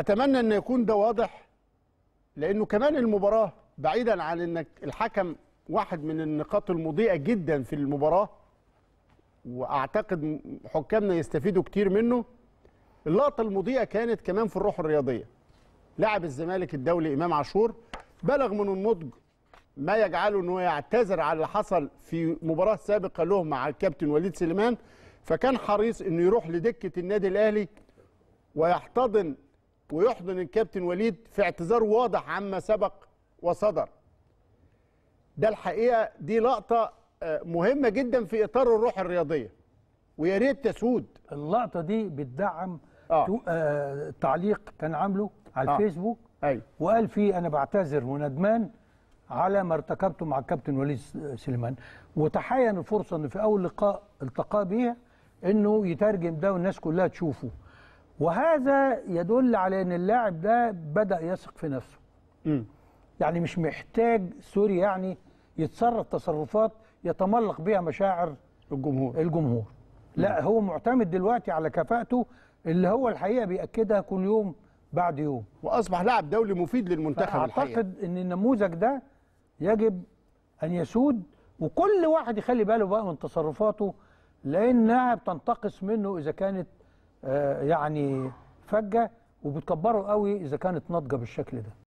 أتمنى أن يكون ده واضح لأنه كمان المباراة بعيدا عن أنك الحكم واحد من النقاط المضيئة جدا في المباراة وأعتقد حكامنا يستفيدوا كتير منه اللقطة المضيئة كانت كمان في الروح الرياضية لاعب الزمالك الدولي إمام عاشور بلغ من النضج ما يجعله أنه يعتذر على اللي حصل في مباراة سابقة له مع الكابتن وليد سليمان فكان حريص أنه يروح لدكة النادي الأهلي ويحتضن ويحضن الكابتن وليد في اعتذار واضح عما سبق وصدر ده الحقيقه دي لقطه آه، مهمه جدا في اطار الروح الرياضيه ويا ريت تسود اللقطه دي بتدعم آه. آه تعليق كان عامله على آه. الفيسبوك وقال فيه انا بعتذر وندمان على ما ارتكبته مع الكابتن وليد سليمان وتحين الفرصه ان في اول لقاء التقاه بيه انه يترجم ده والناس كلها تشوفه وهذا يدل على ان اللاعب ده بدا يثق في نفسه م. يعني مش محتاج سوري يعني يتصرف تصرفات يتملق بها مشاعر الجمهور الجمهور م. لا هو معتمد دلوقتي على كفاءته اللي هو الحقيقه بياكدها كل يوم بعد يوم واصبح لاعب دولي مفيد للمنتخب اعتقد ان النموذج ده يجب ان يسود وكل واحد يخلي باله بقى من تصرفاته لانها بتنتقص منه اذا كانت آه، يعني فجة وبتكبره قوي إذا كانت ناضجة بالشكل ده